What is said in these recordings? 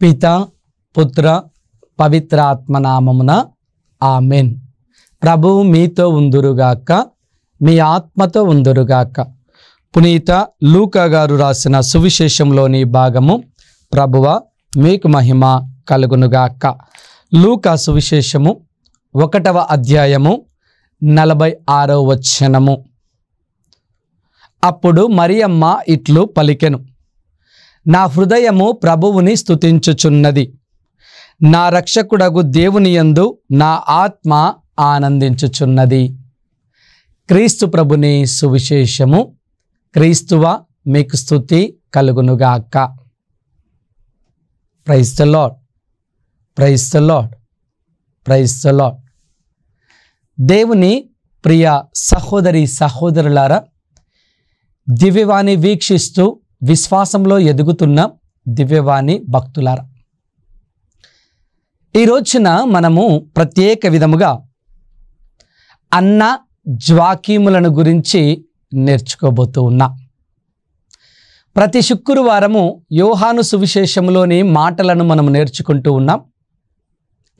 పిత పుత్ర పవిత్రాత్మనామమున ఆమెన్ ప్రభువు మీతో ఉందురుగాక మీ ఆత్మతో ఉందురుగాక పునీత లూకా గారు రాసిన సువిశేషంలోని భాగము ప్రభువ మీకు మహిమ కలుగునుగాక లూకా సువిశేషము ఒకటవ అధ్యాయము నలభై ఆరో వచనము అప్పుడు మరియమ్మ ఇట్లు పలికెను నా హృదయము ప్రభువుని స్థుతించుచున్నది నా రక్షకుడగు దేవుని యందు నా ఆత్మ ఆనందించుచున్నది క్రీస్తు ప్రభుని సువిశేషము క్రీస్తువ మీకు స్థుతి కలుగునుగాక praise the Lord praise the Lord దేవుని ప్రియ సహోదరి సహోదరులారా దివ్యవాణి వీక్షిస్తూ విశ్వాసంలో ఎదుగుతున్న దివ్యవాణి భక్తులారా ఈ రోజున మనము ప్రత్యేక విధముగా అన్న జ్వాకీములను గురించి నేర్చుకోబోతూ ఉన్నా ప్రతి శుక్రవారము యోహాను సువిశేషంలోని మాటలను మనం నేర్చుకుంటూ ఉన్నాం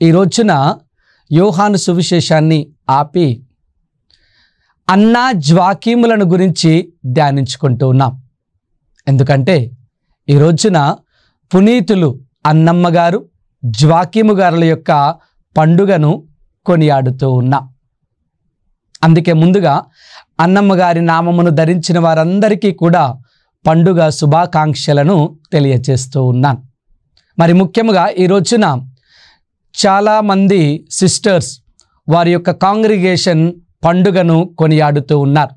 ఈ రోజున యోహాను సువిశేషాన్ని ఆపి అన్న జ్వాకీములను గురించి ధ్యానించుకుంటూ ఉన్నాం ఎందుకంటే ఈ రోజున పునీతులు అన్నమ్మగారు జ్వాకీము గారుల యొక్క పండుగను కొనియాడుతూ ఉన్నాం అందుకే ముందుగా అన్నమ్మ గారి నామమును ధరించిన వారందరికీ కూడా పండుగ శుభాకాంక్షలను తెలియజేస్తూ ఉన్నాను మరి ముఖ్యంగా ఈ రోజున చాలామంది సిస్టర్స్ వారి యొక్క కాంగ్రిగేషన్ పండుగను కొనియాడుతూ ఉన్నారు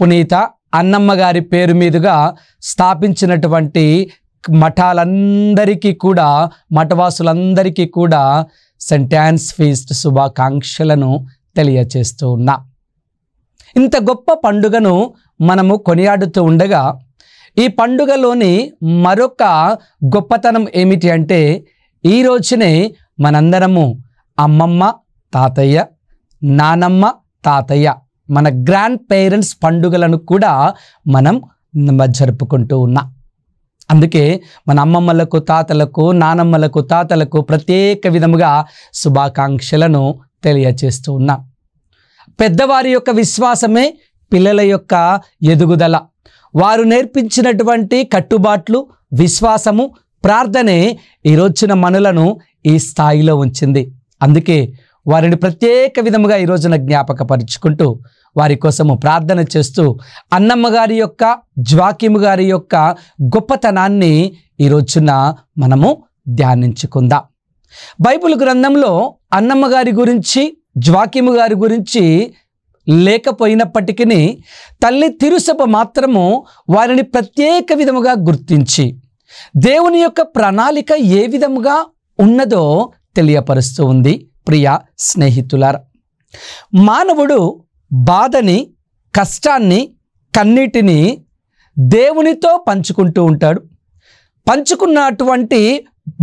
పునీత అన్నమ్మ గారి పేరు మీదుగా స్థాపించినటువంటి మఠాలందరికీ కూడా మఠవాసులందరికీ కూడా సెంటాన్స్ ఫీస్ట్ శుభాకాంక్షలను తెలియచేస్తూ ఉన్నా ఇంత గొప్ప పండుగను మనము కొనియాడుతూ ఉండగా ఈ పండుగలోని మరొక గొప్పతనం ఏమిటి అంటే ఈ రోజునే మనందరము అమ్మమ్మ తాతయ్య నానమ్మ తాతయ్య మన గ్రాండ్ పేరెంట్స్ పండుగలను కూడా మనం జరుపుకుంటూ ఉన్నాం అందుకే మన అమ్మమ్మలకు తాతలకు నానమ్మలకు తాతలకు ప్రత్యేక విధముగా శుభాకాంక్షలను తెలియచేస్తూ ఉన్నాం పెద్దవారి యొక్క విశ్వాసమే పిల్లల యొక్క ఎదుగుదల వారు నేర్పించినటువంటి కట్టుబాట్లు విశ్వాసము ప్రార్థనే ఈరోజున మనులను ఈ స్థాయిలో ఉంచింది అందుకే వారిని ప్రత్యేక విధముగా ఈ రోజున జ్ఞాపకపరుచుకుంటూ వారి కోసము ప్రార్థన చేస్తూ అన్నమ్మగారి యొక్క జ్వాకిము గారి యొక్క గొప్పతనాన్ని ఈ రోజున మనము ధ్యానించుకుందాం బైబిల్ గ్రంథంలో అన్నమ్మ గారి గురించి జ్వాకిము గారి గురించి లేకపోయినప్పటికీ తల్లి తిరుసభ మాత్రము వారిని ప్రత్యేక విధముగా గుర్తించి దేవుని యొక్క ప్రణాళిక ఏ విధముగా ఉన్నదో తెలియపరుస్తూ ఉంది ప్రియ స్నేహితులార మానవుడు బాధని కష్టాన్ని కన్నీటిని దేవునితో పంచుకుంటూ ఉంటాడు పంచుకున్నటువంటి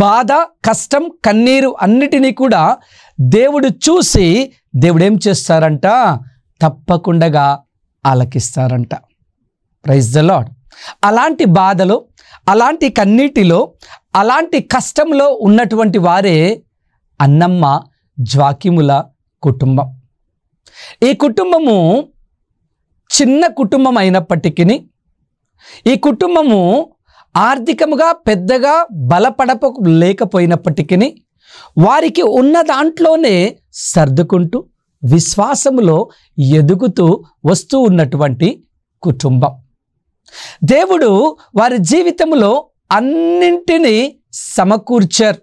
బాధ కష్టం కన్నీరు అన్నిటినీ కూడా దేవుడు చూసి దేవుడు ఏం చేస్తారంట తప్పకుండా ఆలకిస్తారంట ప్రైజ్ ద లాడ్ అలాంటి బాధలో అలాంటి కన్నీటిలో అలాంటి కష్టంలో ఉన్నటువంటి వారే అన్నమ్మ జ్వాకిముల కుటుంబం ఈ కుటుంబము చిన్న కుటుంబం అయినప్పటికీ ఈ కుటుంబము ఆర్థికముగా పెద్దగా బలపడప లేకపోయినప్పటికీ వారికి ఉన్న దాంట్లోనే సర్దుకుంటూ విశ్వాసములో ఎదుగుతూ వస్తూ ఉన్నటువంటి కుటుంబం దేవుడు వారి జీవితంలో అన్నింటినీ సమకూర్చారు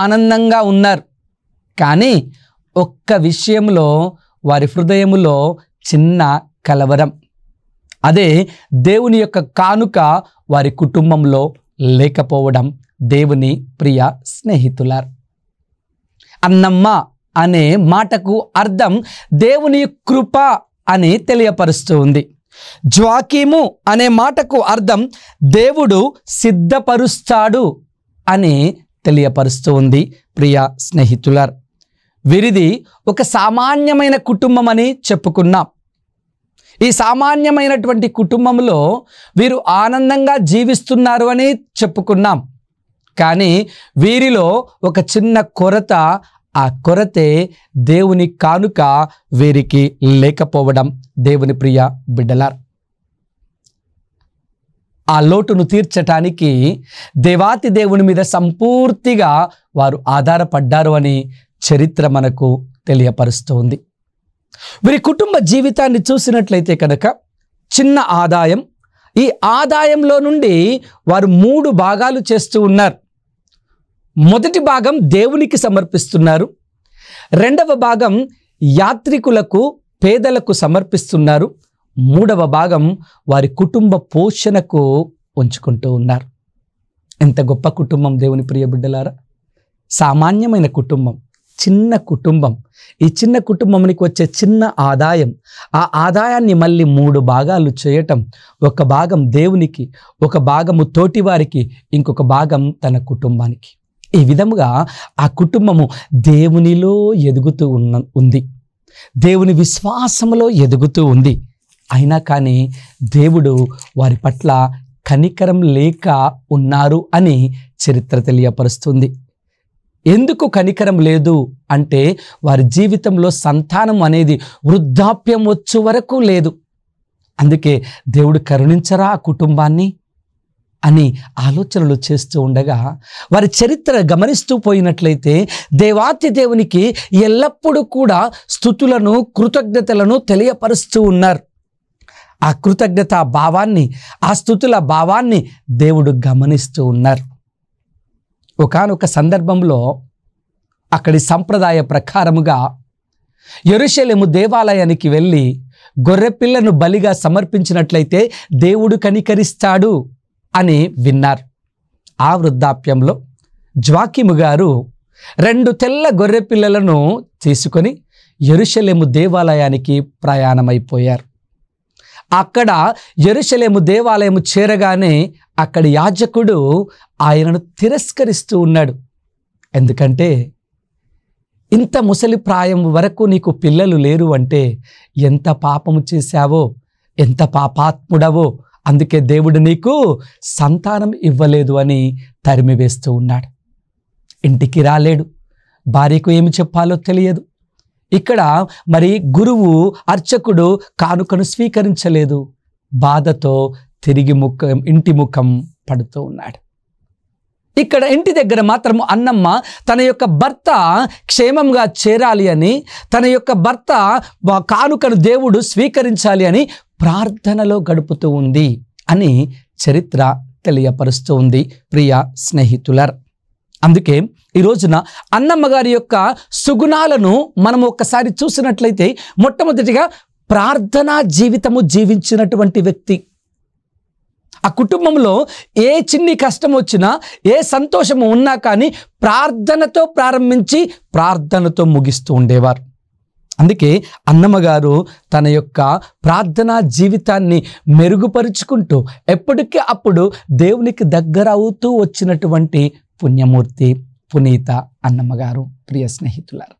ఆనందంగా ఉన్నారు కానీ ఒక్క విషయంలో వారి హృదయములో చిన్న కలవరం అదే దేవుని యొక్క కానుక వారి కుటుంబంలో లేకపోవడం దేవుని ప్రియ స్నేహితులార్ అన్నమ్మ అనే మాటకు అర్థం దేవుని కృప అని తెలియపరుస్తూ ఉంది జ్వాకీము అనే మాటకు అర్థం దేవుడు సిద్ధపరుస్తాడు అని తెలియపరుస్తూ ఉంది ప్రియ స్నేహితులార్ వీరిది ఒక సామాన్యమైన కుటుంబం అని చెప్పుకున్నాం ఈ సామాన్యమైనటువంటి కుటుంబంలో వీరు ఆనందంగా జీవిస్తున్నారు అని చెప్పుకున్నాం కానీ వీరిలో ఒక చిన్న కొరత ఆ కొరతే దేవుని కానుక వీరికి లేకపోవడం దేవుని ప్రియ బిడ్డలార్ ఆ లోటును తీర్చటానికి దేవాతి దేవుని మీద సంపూర్తిగా వారు ఆధారపడ్డారు అని చరిత్ర మనకు తెలియపరుస్తుంది వీరి కుటుంబ జీవితాన్ని చూసినట్లయితే కనుక చిన్న ఆదాయం ఈ ఆదాయంలో నుండి వారు మూడు భాగాలు చేస్తూ ఉన్నారు మొదటి భాగం దేవునికి సమర్పిస్తున్నారు రెండవ భాగం యాత్రికులకు పేదలకు సమర్పిస్తున్నారు మూడవ భాగం వారి కుటుంబ పోషణకు ఉంచుకుంటూ ఉన్నారు ఎంత గొప్ప కుటుంబం దేవుని ప్రియ బిడ్డలారా సామాన్యమైన కుటుంబం చిన్న కుటుంబం ఈ చిన్న కుటుంబంకి వచ్చే చిన్న ఆదాయం ఆ ఆదాయాన్ని మళ్ళీ మూడు భాగాలు చేయటం ఒక భాగం దేవునికి ఒక భాగము తోటి వారికి ఇంకొక భాగం తన కుటుంబానికి ఈ విధముగా ఆ కుటుంబము దేవునిలో ఎదుగుతూ ఉన్న ఉంది దేవుని విశ్వాసములో ఎదుగుతూ ఉంది అయినా కానీ దేవుడు వారి పట్ల కనికరం లేక ఉన్నారు అని చరిత్ర తెలియపరుస్తుంది ఎందుకు కనికరం లేదు అంటే వారి జీవితంలో సంతానం అనేది వృద్ధాప్యం వచ్చు వరకు లేదు అందుకే దేవుడు కరుణించరా ఆ కుటుంబాన్ని అని ఆలోచనలు చేస్తూ ఉండగా వారి చరిత్ర గమనిస్తూ పోయినట్లయితే దేవాతి దేవునికి ఎల్లప్పుడూ కూడా స్థుతులను కృతజ్ఞతలను తెలియపరుస్తూ ఉన్నారు ఆ కృతజ్ఞత భావాన్ని ఆ స్థుతుల భావాన్ని దేవుడు గమనిస్తూ ఉన్నారు ఒకనొక సందర్భంలో అక్కడి సంప్రదాయ ప్రకారముగా ఎరుషలేము దేవాలయానికి వెళ్ళి గొర్రెపిల్లను బలిగా సమర్పించినట్లయితే దేవుడు కనికరిస్తాడు అని విన్నారు ఆ వృద్ధాప్యంలో జ్వాకిము గారు రెండు తెల్ల గొర్రెపిల్లలను తీసుకొని ఎరుషలేము దేవాలయానికి ప్రయాణమైపోయారు అక్కడ ఎరుసలేము దేవాలయము చేరగానే అక్కడ యాజకుడు ఆయనను తిరస్కరిస్తూ ఉన్నాడు ఎందుకంటే ఇంత ముసలి ప్రాయం వరకు నీకు పిల్లలు లేరు అంటే ఎంత పాపము చేశావో ఎంత పాపాత్ముడవో అందుకే దేవుడు నీకు సంతానం ఇవ్వలేదు అని తరిమివేస్తూ ఉన్నాడు ఇంటికి రాలేడు భార్యకు ఏమి చెప్పాలో తెలియదు ఇక్కడ మరి గురువు అర్చకుడు కానుకను స్వీకరించలేదు బాధతో తిరిగి ముఖం ఇంటి ముఖం పడుతూ ఉన్నాడు ఇక్కడ ఇంటి దగ్గర మాత్రము అన్నమ్మ తన యొక్క భర్త క్షేమంగా చేరాలి అని తన యొక్క భర్త కానుకను దేవుడు స్వీకరించాలి అని ప్రార్థనలో గడుపుతూ ఉంది అని చరిత్ర తెలియపరుస్తూ ఉంది ప్రియ స్నేహితులర్ అందుకే ఈ రోజున అన్నమ్మ గారి యొక్క సుగుణాలను మనం ఒక్కసారి చూసినట్లయితే మొట్టమొదటిగా ప్రార్థనా జీవితము జీవించినటువంటి వ్యక్తి ఆ కుటుంబంలో ఏ చిన్ని కష్టం వచ్చినా ఏ సంతోషము ఉన్నా కానీ ప్రార్థనతో ప్రారంభించి ప్రార్థనతో ముగిస్తూ ఉండేవారు అందుకే అన్నమ్మగారు తన యొక్క ప్రార్థనా జీవితాన్ని మెరుగుపరుచుకుంటూ ఎప్పటికీ అప్పుడు దేవునికి దగ్గర అవుతూ వచ్చినటువంటి పుణ్యమూర్తి పునీత అన్నమ్మగారు ప్రియ స్నేహితులారు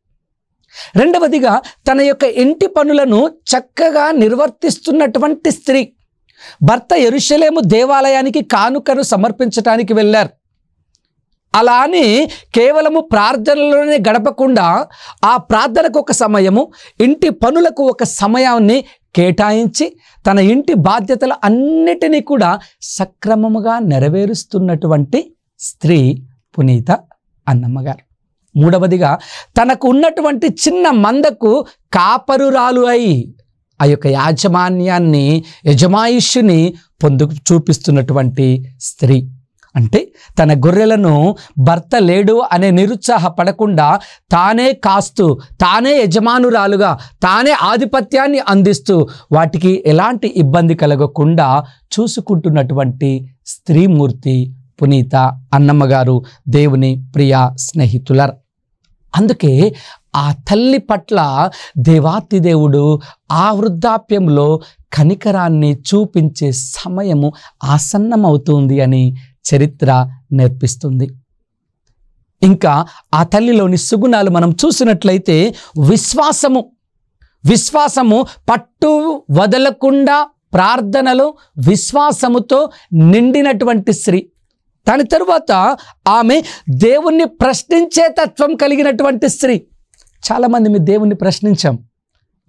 రెండవదిగా తన యొక్క ఇంటి పనులను చక్కగా నిర్వర్తిస్తున్నటువంటి స్త్రీ భర్త ఎరుషలేము దేవాలయానికి కానుకను సమర్పించడానికి వెళ్ళారు అలా అని కేవలము ప్రార్థనలోనే గడపకుండా ఆ ప్రార్థనకు ఒక సమయము ఇంటి పనులకు ఒక సమయాన్ని కేటాయించి తన ఇంటి బాధ్యతలు అన్నిటినీ కూడా సక్రమముగా నెరవేరుస్తున్నటువంటి స్త్రీ పునీత అన్నమ్మగారు మూడవదిగా తనకు ఉన్నటువంటి చిన్న మందకు కాపరురాలు అయి ఆ యొక్క యాజమాన్యాన్ని యజమాయిష్యుని పొందు చూపిస్తున్నటువంటి స్త్రీ అంటే తన గొర్రెలను భర్త లేడు అనే నిరుత్సాహపడకుండా తానే కాస్తూ తానే యజమానురాలుగా తానే ఆధిపత్యాన్ని అందిస్తూ వాటికి ఎలాంటి ఇబ్బంది కలగకుండా చూసుకుంటున్నటువంటి స్త్రీమూర్తి పునీత అన్నమ్మ గారు దేవుని ప్రియ స్నేహితులర్ అందుకే ఆ తల్లి పట్ల దేవాతి దేవుడు ఆ వృద్ధాప్యంలో కనికరాన్ని చూపించే సమయము ఆసన్నమవుతుంది అని చరిత్ర నేర్పిస్తుంది ఇంకా ఆ తల్లిలోని సుగుణాలు మనం చూసినట్లయితే విశ్వాసము విశ్వాసము పట్టు వదలకుండా ప్రార్థనలు విశ్వాసముతో నిండినటువంటి స్త్రీ దాని తరువాత ఆమె దేవుణ్ణి ప్రశ్నించే తత్వం కలిగినటువంటి స్త్రీ చాలామంది మీ దేవుణ్ణి ప్రశ్నించాం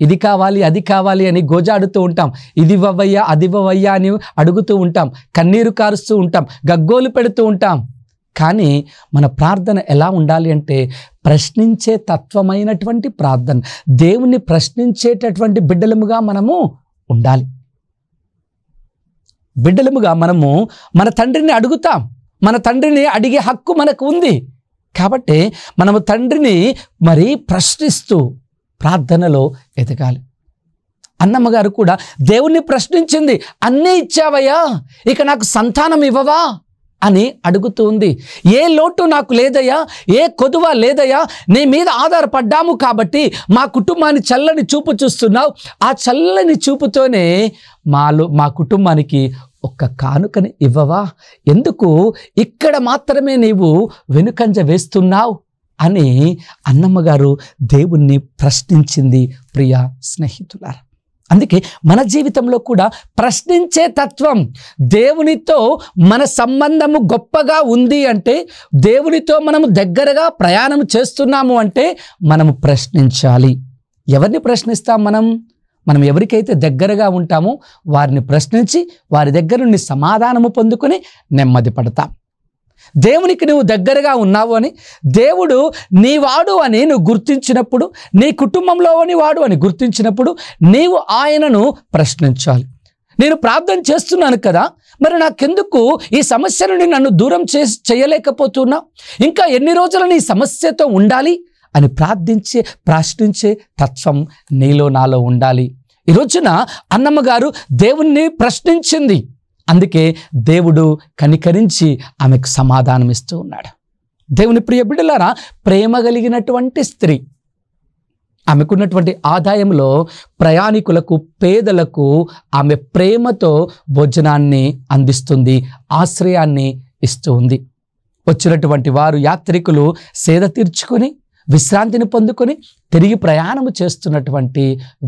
ఇది కావాలి అది కావాలి అని గోజాడుతూ ఉంటాం ఇది ఇవ్వవయ్యా అది ఇవ్వవయ్యా అని అడుగుతూ ఉంటాం కన్నీరు కారుస్తూ ఉంటాం గగ్గోలు పెడుతూ ఉంటాం కానీ మన ప్రార్థన ఎలా ఉండాలి అంటే ప్రశ్నించే తత్వమైనటువంటి ప్రార్థన దేవుణ్ణి ప్రశ్నించేటటువంటి బిడ్డలముగా మనము ఉండాలి బిడ్డలముగా మనము మన తండ్రిని అడుగుతాం మన తండ్రిని అడిగే హక్కు మనకు ఉంది కాబట్టి మనము తండ్రిని మరి ప్రశ్నిస్తూ ప్రార్థనలో ఎదగాలి అన్నమ్మగారు కూడా దేవుణ్ణి ప్రశ్నించింది అన్నీ ఇచ్చావయ్యా ఇక నాకు సంతానం ఇవ్వవా అని అడుగుతూ ఉంది ఏ లోటు నాకు లేదయ్యా ఏ కొదువ లేదయ్యా నీ మీద ఆధారపడ్డాము కాబట్టి మా కుటుంబాన్ని చల్లని చూపు చూస్తున్నావు ఆ చల్లని చూపుతోనే మాలో మా కుటుంబానికి ఒక్క కానుకని ఇవ్వవా ఎందుకు ఇక్కడ మాత్రమే నీవు వెనుకంజ వేస్తున్నావు అని అన్నమ్మగారు దేవుణ్ణి ప్రశ్నించింది ప్రియ స్నేహితులారా అందుకే మన జీవితంలో కూడా ప్రశ్నించే తత్వం దేవునితో మన సంబంధము గొప్పగా ఉంది అంటే దేవునితో మనము దగ్గరగా ప్రయాణం చేస్తున్నాము అంటే మనము ప్రశ్నించాలి ఎవరిని ప్రశ్నిస్తాం మనం మనం ఎవరికైతే దగ్గరగా ఉంటామో వారిని ప్రశ్నించి వారి దగ్గర నుండి సమాధానము పొందుకొని నెమ్మది పడతాం దేవునికి నువ్వు దగ్గరగా ఉన్నావు అని దేవుడు నీ వాడు అని నువ్వు గుర్తించినప్పుడు నీ అని వాడు అని గుర్తించినప్పుడు నీవు ఆయనను ప్రశ్నించాలి నేను ప్రార్థన చేస్తున్నాను కదా మరి నాకెందుకు ఈ సమస్య నుండి నన్ను దూరం చే చేయలేకపోతున్నా ఇంకా ఎన్ని రోజులు నీ సమస్యతో ఉండాలి అని ప్రార్థించే ప్రశ్నించే తత్వం నీలో నాలో ఉండాలి ఈ రోజున అన్నమ్మగారు దేవుణ్ణి ప్రశ్నించింది అందుకే దేవుడు కనికరించి ఆమెకు సమాధానం ఇస్తూ ఉన్నాడు దేవుని ప్రియ బిడ్డలారా ప్రేమ కలిగినటువంటి స్త్రీ ఆమెకున్నటువంటి ఆదాయంలో ప్రయాణికులకు పేదలకు ఆమె ప్రేమతో భోజనాన్ని అందిస్తుంది ఆశ్రయాన్ని ఇస్తుంది వచ్చినటువంటి వారు యాత్రికులు సేద తీర్చుకొని విశ్రాంతిని పొందుకొని తిరిగి ప్రయాణము చేస్తున్నటువంటి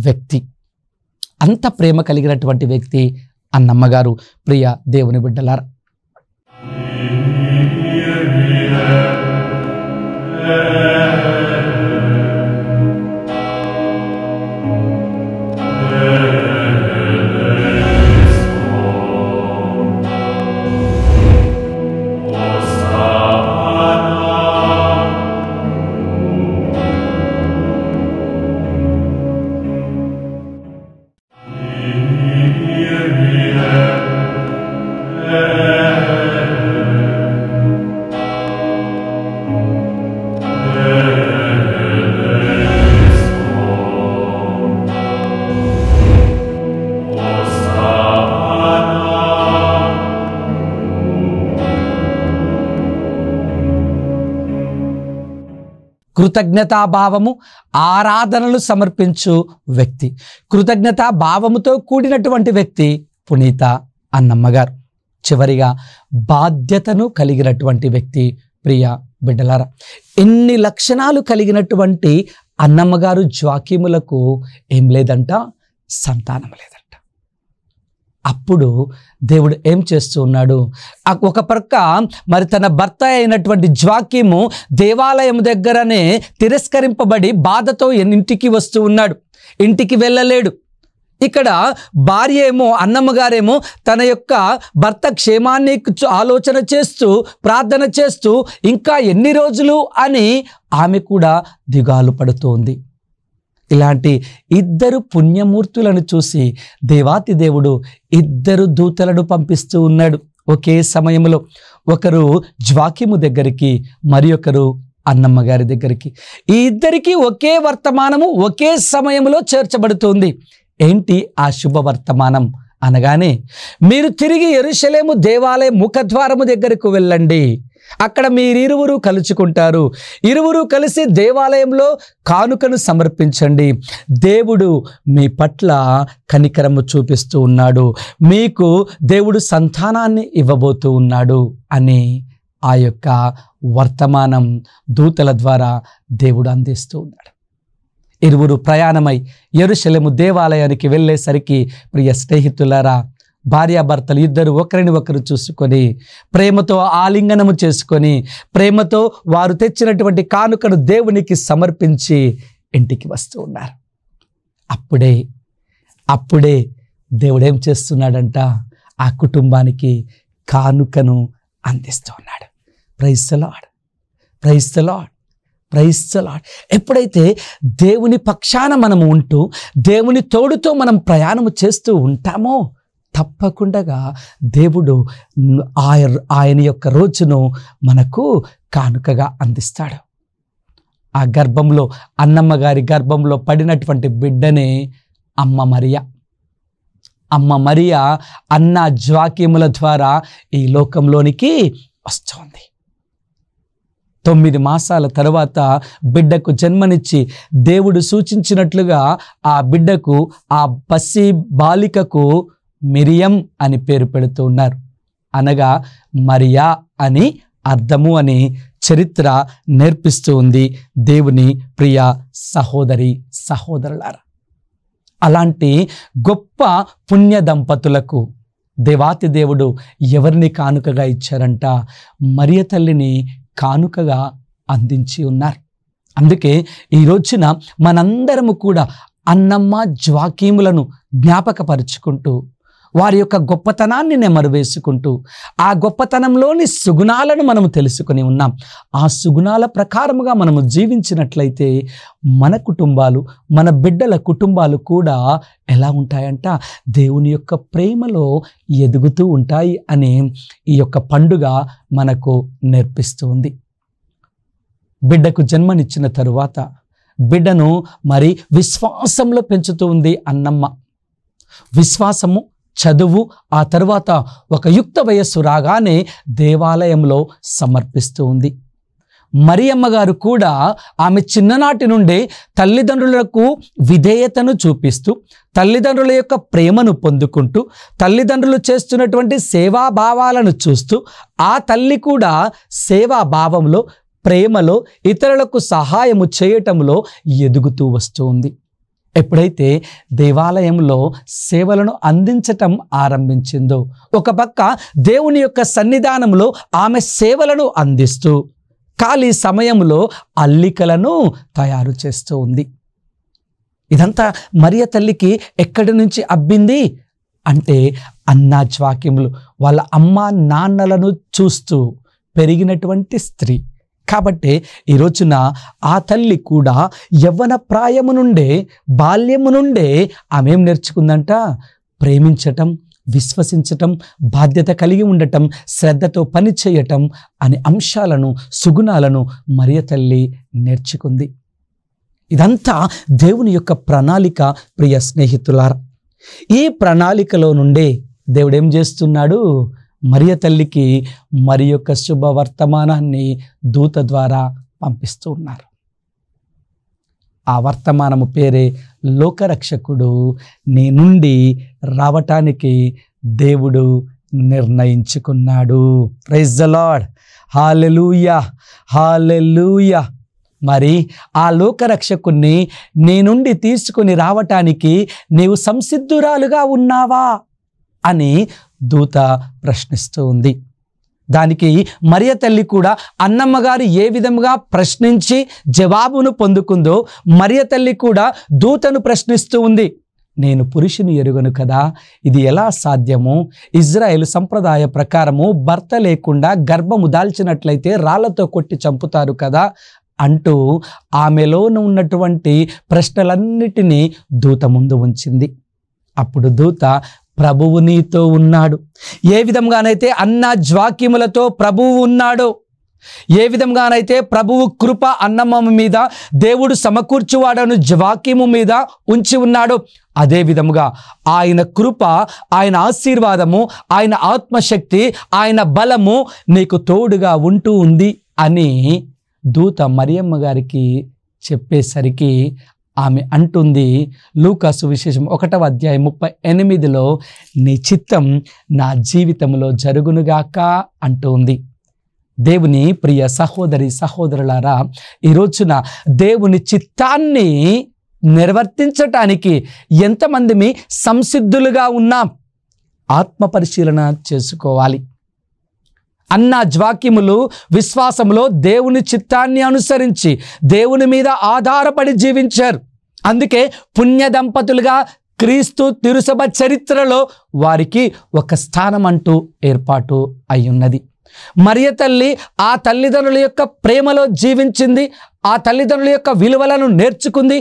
వ్యక్తి అంత ప్రేమ కలిగినటువంటి వ్యక్తి అన్నమ్మగారు ప్రియ దేవుని బిడ్డలారా కృతజ్ఞతాభావము ఆరాధనలు సమర్పించు వ్యక్తి కృతజ్ఞతాభావముతో కూడినటువంటి వ్యక్తి పునీత అన్నమ్మగారు చివరిగా బాధ్యతను కలిగినటువంటి వ్యక్తి ప్రియ బిడ్డలారా ఎన్ని లక్షణాలు కలిగినటువంటి అన్నమ్మగారు జ్వాకీములకు ఏం లేదంట సంతానం లేదంట అప్పుడు దేవుడు ఏం చేస్తూ ఉన్నాడు ఒక ప్రక్క మరి తన భర్త అయినటువంటి జ్వాక్యము దేవాలయం దగ్గరనే తిరస్కరింపబడి బాధతో ఇంటికి వస్తూ ఉన్నాడు ఇంటికి వెళ్ళలేడు ఇక్కడ భార్య ఏమో అన్నమ్మ గారేమో తన యొక్క భర్త క్షేమాన్ని ఆలోచన చేస్తూ ప్రార్థన చేస్తూ ఇంకా ఎన్ని రోజులు అని ఆమె కూడా దిగాలు పడుతోంది ఇలాంటి ఇద్దరు పుణ్యమూర్తులను చూసి దేవాతి దేవుడు ఇద్దరు దూతలను పంపిస్తూ ఉన్నాడు ఒకే సమయంలో ఒకరు జ్వాకిము దగ్గరికి మరి ఒకరు అన్నమ్మ గారి దగ్గరికి ఈ ఇద్దరికి ఒకే వర్తమానము ఒకే సమయంలో చేర్చబడుతుంది ఏంటి ఆ శుభ వర్తమానం అనగానే మీరు తిరిగి ఎరుశలేము దేవాలయ ముఖద్వారము దగ్గరకు వెళ్ళండి అక్కడ మీరిరువురు కలుచుకుంటారు ఇరువురు కలిసి దేవాలయంలో కానుకను సమర్పించండి దేవుడు మీ పట్ల కనికరము చూపిస్తూ ఉన్నాడు మీకు దేవుడు సంతానాన్ని ఇవ్వబోతూ ఉన్నాడు అని ఆ యొక్క వర్తమానం దూతల ద్వారా దేవుడు అందిస్తూ ఉన్నాడు ఇరువురు ప్రయాణమై ఎరుశలము దేవాలయానికి వెళ్ళేసరికి ప్రియ స్నేహితులారా భార్యాభర్తలు ఇద్దరు ఒకరిని ఒకరు చూసుకొని ప్రేమతో ఆలింగనము చేసుకొని ప్రేమతో వారు తెచ్చినటువంటి కానుకను దేవునికి సమర్పించి ఇంటికి వస్తూ ఉన్నారు అప్పుడే అప్పుడే దేవుడేం చేస్తున్నాడంట ఆ కుటుంబానికి కానుకను అందిస్తూ ఉన్నాడు ప్రైస్తలాడు ప్రైస్తలాడు ప్రైస్తలాడ్ ఎప్పుడైతే దేవుని పక్షాన మనము ఉంటూ దేవుని తోడుతో మనం ప్రయాణము చేస్తూ ఉంటామో తప్పకుండా దేవుడు ఆయ ఆయన యొక్క రోజును మనకు కానుకగా అందిస్తాడు ఆ గర్భంలో అన్నమ్మ గారి గర్భంలో పడినటువంటి బిడ్డనే అమ్మ మరియా అమ్మ మరియా అన్న జ్వాక్యముల ద్వారా ఈ లోకంలోనికి వస్తుంది తొమ్మిది మాసాల తర్వాత బిడ్డకు జన్మనిచ్చి దేవుడు సూచించినట్లుగా ఆ బిడ్డకు ఆ పసి బాలికకు మిరియం అని పేరు పెడుతూ ఉన్నారు అనగా మరియా అని అర్థము అని చరిత్ర నేర్పిస్తూ ఉంది దేవుని ప్రియ సహోదరి సహోదరుల అలాంటి గొప్ప పుణ్య దంపతులకు దేవాతి దేవుడు ఎవరిని కానుకగా ఇచ్చారంట మరియ తల్లిని కానుకగా అందించి ఉన్నారు అందుకే ఈ రోజున మనందరము కూడా అన్నమ్మ జ్వాకీములను జ్ఞాపకపరుచుకుంటూ వారి యొక్క గొప్పతనాన్ని నెమరు వేసుకుంటూ ఆ గొప్పతనంలోని సుగుణాలను మనము తెలుసుకుని ఉన్నాం ఆ సుగుణాల ప్రకారముగా మనము జీవించినట్లయితే మన కుటుంబాలు మన బిడ్డల కుటుంబాలు కూడా ఎలా ఉంటాయంట దేవుని యొక్క ప్రేమలో ఎదుగుతూ ఉంటాయి అని ఈ యొక్క పండుగ మనకు నేర్పిస్తుంది బిడ్డకు జన్మనిచ్చిన తరువాత బిడ్డను మరి విశ్వాసంలో పెంచుతూ ఉంది అన్నమ్మ విశ్వాసము చదువు ఆ తర్వాత ఒక యుక్త వయస్సు రాగానే దేవాలయంలో సమర్పిస్తూ ఉంది మరియమ్మ గారు కూడా ఆమె చిన్ననాటి నుండే తల్లిదండ్రులకు విధేయతను చూపిస్తూ తల్లిదండ్రుల యొక్క ప్రేమను పొందుకుంటూ తల్లిదండ్రులు చేస్తున్నటువంటి సేవాభావాలను చూస్తూ ఆ తల్లి కూడా సేవాభావంలో ప్రేమలో ఇతరులకు సహాయము చేయటంలో ఎదుగుతూ వస్తుంది ఎప్పుడైతే దేవాలయంలో సేవలను అందించటం ఆరంభించిందో ఒక పక్క దేవుని యొక్క సన్నిధానంలో ఆమె సేవలను అందిస్తూ ఖాళీ సమయంలో అల్లికలను తయారు చేస్తూ ఉంది ఇదంతా మరియ తల్లికి ఎక్కడి నుంచి అబ్బింది అంటే అన్నా జ్వాక్యములు వాళ్ళ అమ్మ నాన్నలను చూస్తూ పెరిగినటువంటి స్త్రీ కాబట్టి ఈ రోజున ఆ తల్లి కూడా యవ్వన ప్రాయము నుండే బాల్యము నుండే ఆమె ఏం నేర్చుకుందంట ప్రేమించటం విశ్వసించటం బాధ్యత కలిగి ఉండటం శ్రద్ధతో పనిచేయటం అనే అంశాలను సుగుణాలను మరియ తల్లి నేర్చుకుంది ఇదంతా దేవుని యొక్క ప్రణాళిక ప్రియ స్నేహితులారా ఈ ప్రణాళికలో నుండే దేవుడు ఏం చేస్తున్నాడు మరియ తల్లికి మరి యొక్క శుభవర్తమానాన్ని దూత ద్వారా పంపిస్తూ ఉన్నారు ఆ వర్తమానము పేరే లోకరక్షకుడు నీ నుండి రావటానికి దేవుడు నిర్ణయించుకున్నాడు praise the Lord hallelujah hallelujah మరి ఆ లోకరక్షకుణ్ణి నీ నుండి తీసుకుని రావటానికి నీవు సంసిద్ధురాలుగా ఉన్నావా అని దూత ప్రశ్నిస్తూ ఉంది దానికి మరియ తల్లి కూడా అన్నమ్మగారు ఏ విధంగా ప్రశ్నించి జవాబును పొందుకుందో మరియ తల్లి కూడా దూతను ప్రశ్నిస్తూ ఉంది నేను పురుషుని ఎరుగను కదా ఇది ఎలా సాధ్యము ఇజ్రాయెల్ సంప్రదాయ ప్రకారము భర్త లేకుండా గర్భము దాల్చినట్లయితే రాళ్లతో కొట్టి చంపుతారు కదా అంటూ ఆమెలో ఉన్నటువంటి ప్రశ్నలన్నిటినీ దూత ముందు ఉంచింది అప్పుడు దూత ప్రభువు నీతో ఉన్నాడు ఏ విధంగానైతే అన్న జ్వాక్యములతో ప్రభువు ఉన్నాడో ఏ విధంగానైతే ప్రభువు కృప అన్నమ్మ మీద దేవుడు సమకూర్చువాడను జ్వాక్యము మీద ఉంచి ఉన్నాడు అదే విధముగా ఆయన కృప ఆయన ఆశీర్వాదము ఆయన ఆత్మశక్తి ఆయన బలము నీకు తోడుగా ఉంటూ ఉంది అని దూత మరియమ్మ గారికి చెప్పేసరికి ఆమె అంటుంది లూకాసు విశేషం ఒకటవ అధ్యాయం ముప్పై ఎనిమిదిలో నీ చిత్తం నా జీవితంలో జరుగునుగాక అంటుంది దేవుని ప్రియ సహోదరి సహోదరులారా ఈరోజున దేవుని చిత్తాన్ని నిర్వర్తించటానికి ఎంతమంది మీ సంసిద్ధులుగా ఉన్నాం ఆత్మ పరిశీలన చేసుకోవాలి అన్న జ్వాక్యములు విశ్వాసములో దేవుని చిత్తాన్ని అనుసరించి దేవుని మీద ఆధారపడి జీవించారు అందుకే పుణ్య దంపతులుగా క్రీస్తు తిరుసభ చరిత్రలో వారికి ఒక స్థానం అంటూ ఏర్పాటు అయ్యున్నది మరియ తల్లి ఆ తల్లిదండ్రుల యొక్క ప్రేమలో జీవించింది ఆ తల్లిదండ్రుల యొక్క విలువలను నేర్చుకుంది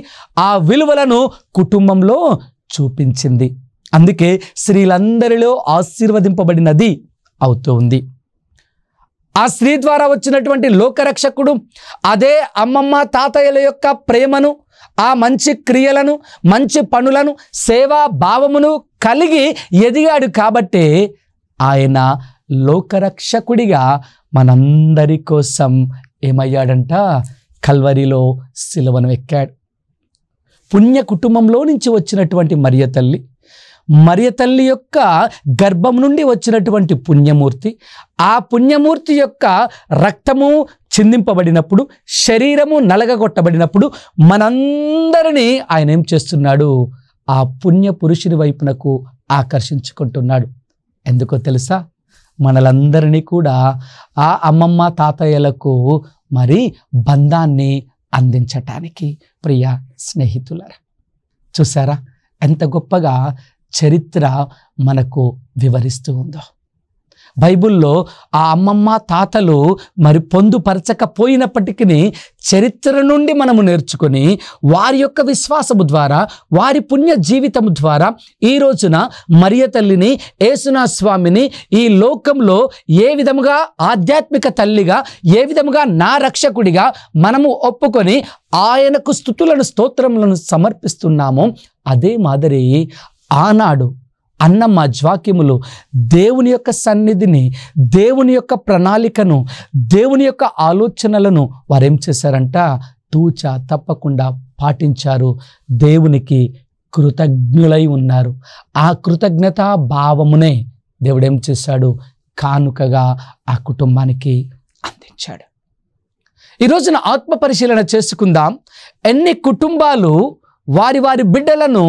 ఆ విలువలను కుటుంబంలో చూపించింది అందుకే స్త్రీలందరిలో ఆశీర్వదింపబడినది అవుతూ ఉంది ఆ స్త్రీ ద్వారా వచ్చినటువంటి లోకరక్షకుడు అదే అమ్మమ్మ తాతయ్యల యొక్క ప్రేమను ఆ మంచి క్రియలను మంచి పనులను సేవా భావమును కలిగి ఎదిగాడు కాబట్టి ఆయన లోకరక్షకుడిగా మనందరి కోసం ఏమయ్యాడంట కల్వరిలో సిలువను ఎక్కాడు పుణ్య కుటుంబంలో నుంచి వచ్చినటువంటి మరియ తల్లి మరియ తల్లి యొక్క గర్భం నుండి వచ్చినటువంటి పుణ్యమూర్తి ఆ పుణ్యమూర్తి యొక్క రక్తము చిందింపబడినప్పుడు శరీరము నలగగొట్టబడినప్పుడు మనందరినీ ఆయన ఏం చేస్తున్నాడు ఆ పుణ్య పురుషుని వైపునకు ఆకర్షించుకుంటున్నాడు ఎందుకో తెలుసా మనలందరినీ కూడా ఆ అమ్మమ్మ తాతయ్యలకు మరి బంధాన్ని అందించటానికి ప్రియ స్నేహితులరా చూసారా ఎంత గొప్పగా చరిత్ర మనకు వివరిస్తూ ఉందో బైబిల్లో ఆ అమ్మమ్మ తాతలు మరి పొందుపరచకపోయినప్పటికీ చరిత్ర నుండి మనము నేర్చుకొని వారి యొక్క విశ్వాసము ద్వారా వారి పుణ్య జీవితము ద్వారా ఈ రోజున మరియ తల్లిని యేసునా స్వామిని ఈ లోకంలో ఏ విధముగా ఆధ్యాత్మిక తల్లిగా ఏ విధముగా నా రక్షకుడిగా మనము ఒప్పుకొని ఆయనకు స్థుతులను స్తోత్రములను సమర్పిస్తున్నామో అదే మాదిరి ఆనాడు అన్న మా జ్వాక్యములు దేవుని యొక్క సన్నిధిని దేవుని యొక్క ప్రణాళికను దేవుని యొక్క ఆలోచనలను వారేం చేశారంట తూచ తప్పకుండా పాటించారు దేవునికి కృతజ్ఞులై ఉన్నారు ఆ కృతజ్ఞతా భావమునే దేవుడేం చేశాడు కానుకగా ఆ కుటుంబానికి అందించాడు ఈరోజున ఆత్మ పరిశీలన చేసుకుందాం ఎన్ని కుటుంబాలు వారి వారి బిడ్డలను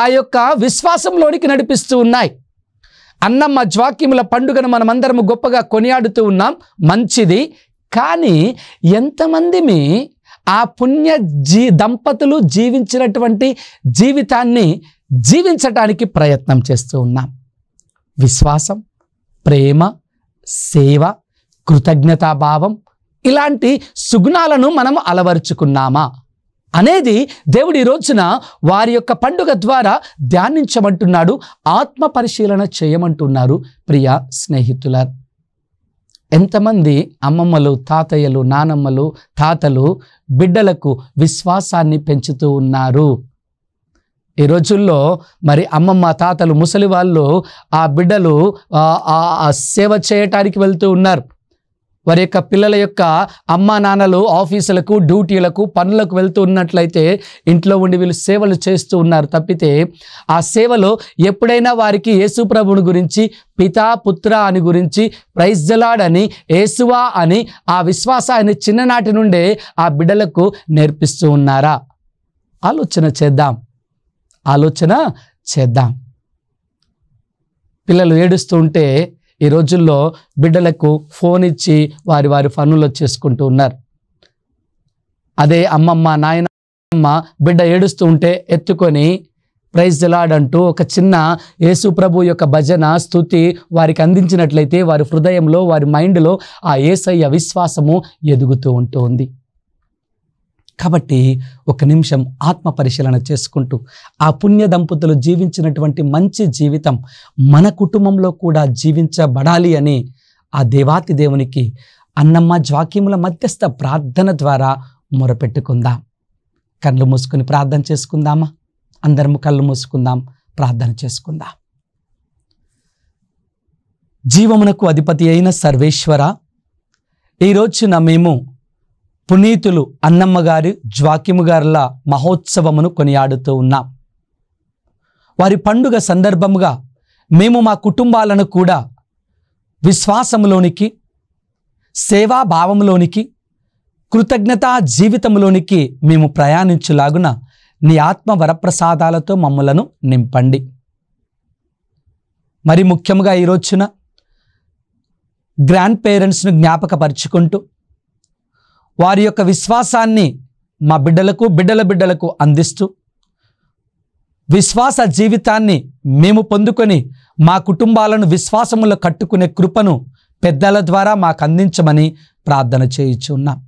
ఆ యొక్క విశ్వాసంలోనికి నడిపిస్తూ ఉన్నాయి అన్నమ్మ జ్వాక్యముల పండుగను మనమందరము గొప్పగా కొనియాడుతూ ఉన్నాం మంచిది కానీ ఎంతమంది మీ ఆ పుణ్య జీ దంపతులు జీవించినటువంటి జీవితాన్ని జీవించటానికి ప్రయత్నం చేస్తూ ఉన్నాం విశ్వాసం ప్రేమ సేవ కృతజ్ఞతాభావం ఇలాంటి సుగుణాలను మనం అలవరుచుకున్నామా అనేది దేవుడు ఈ రోజున వారి యొక్క పండుగ ద్వారా ధ్యానించమంటున్నాడు ఆత్మ పరిశీలన చేయమంటున్నారు ప్రియ స్నేహితుల ఎంతమంది అమ్మమ్మలు తాతయ్యలు నానమ్మలు తాతలు బిడ్డలకు విశ్వాసాన్ని పెంచుతూ ఉన్నారు ఈ రోజుల్లో మరి అమ్మమ్మ తాతలు ముసలి వాళ్ళు ఆ బిడ్డలు సేవ చేయటానికి వెళ్తూ ఉన్నారు వారి యొక్క పిల్లల యొక్క అమ్మా నాన్నలు ఆఫీసులకు డ్యూటీలకు పనులకు వెళ్తూ ఉన్నట్లయితే ఇంట్లో ఉండి వీళ్ళు సేవలు చేస్తూ ఉన్నారు తప్పితే ఆ సేవలో ఎప్పుడైనా వారికి యేసుప్రభుని గురించి పితా పుత్ర అని గురించి ప్రైజ్జలాడని యేసువా అని ఆ విశ్వాసాన్ని చిన్ననాటి నుండే ఆ బిడ్డలకు నేర్పిస్తూ ఉన్నారా ఆలోచన చేద్దాం ఆలోచన చేద్దాం పిల్లలు ఏడుస్తుంటే ఈ రోజుల్లో బిడ్డలకు ఫోన్ ఇచ్చి వారి వారి పనులు చేసుకుంటూ ఉన్నారు అదే అమ్మమ్మ నాయనమ్మ బిడ్డ ఏడుస్తూ ఉంటే ఎత్తుకొని ప్రైజ్ జలాడంటూ ఒక చిన్న యేసు ప్రభు యొక్క భజన స్థుతి వారికి అందించినట్లయితే వారి హృదయంలో వారి మైండ్లో ఆ ఏసయ్య విశ్వాసము ఎదుగుతూ ఉంటుంది కాబట్టి ఒక నిమిషం ఆత్మ పరిశీలన చేసుకుంటూ ఆ పుణ్య దంపతులు జీవించినటువంటి మంచి జీవితం మన కుటుంబంలో కూడా జీవించబడాలి అని ఆ దేవాతి దేవునికి అన్నమ్మ జ్వాక్యముల మధ్యస్థ ప్రార్థన ద్వారా మొరపెట్టుకుందాం కళ్ళు మూసుకుని ప్రార్థన చేసుకుందామా అందరము కళ్ళు మూసుకుందాం ప్రార్థన చేసుకుందాం జీవమునకు అధిపతి అయిన సర్వేశ్వర ఈరోజున మేము పునీతులు అన్నమ్మగారు జ్వాకిము గారుల మహోత్సవమును కొనియాడుతూ ఉన్నాం వారి పండుగ సందర్భముగా మేము మా కుటుంబాలను కూడా విశ్వాసములోనికి సేవాభావంలోనికి కృతజ్ఞతా జీవితంలోనికి మేము ప్రయాణించులాగున నీ ఆత్మ వరప్రసాదాలతో మమ్మలను నింపండి మరి ముఖ్యంగా ఈరోజున గ్రాండ్ పేరెంట్స్ను జ్ఞాపకపరుచుకుంటూ వారి యొక్క విశ్వాసాన్ని మా బిడ్డలకు బిడ్డల బిడ్డలకు అందిస్తూ విశ్వాస జీవితాన్ని మేము పొందుకొని మా కుటుంబాలను విశ్వాసములో కట్టుకునే కృపను పెద్దల ద్వారా మాకు అందించమని ప్రార్థన చేయించున్నాం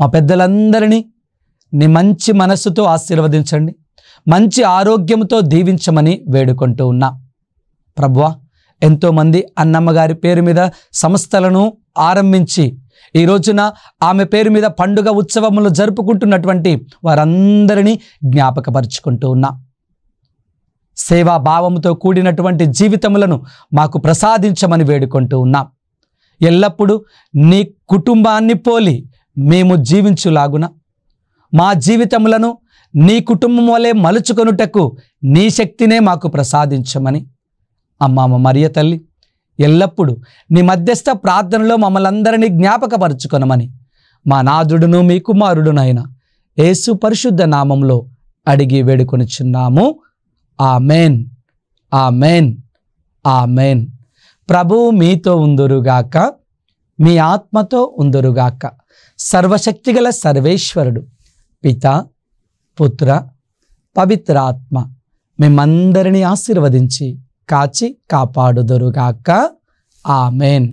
మా పెద్దలందరినీ నీ మంచి మనస్సుతో ఆశీర్వదించండి మంచి ఆరోగ్యంతో దీవించమని వేడుకుంటూ ఉన్నా ప్రభువా ఎంతోమంది అన్నమ్మగారి పేరు మీద సంస్థలను ఆరంభించి ఈ రోజున ఆమె పేరు మీద పండుగ ఉత్సవములు జరుపుకుంటున్నటువంటి వారందరినీ జ్ఞాపకపరుచుకుంటూ ఉన్నా సేవా భావంతో కూడినటువంటి జీవితములను మాకు ప్రసాదించమని వేడుకుంటూ ఉన్నాం ఎల్లప్పుడూ నీ కుటుంబాన్ని పోలి మేము జీవించులాగున మా జీవితములను నీ కుటుంబం వలె మలుచుకొనుటకు నీ శక్తినే మాకు ప్రసాదించమని అమ్మమ్మ మరియ తల్లి ఎల్లప్పుడూ నీ మధ్యస్థ ప్రార్థనలో మమ్మల్ని అందరినీ జ్ఞాపకపరచుకొనమని మా నాదుడును మీ నాయన యేసు పరిశుద్ధ నామంలో అడిగి వేడుకొనిచున్నాము ఆ మేన్ ఆ మేన్ ఆ మేన్ ప్రభు మీతో ఉందరుగాక మీ ఆత్మతో సర్వశక్తి సర్వశక్తిగల సర్వేశ్వరుడు పిత పుత్ర పవిత్రాత్మ మేమందరినీ ఆశీర్వదించి కాచి కాపాడుదురుగాక ఆమెన్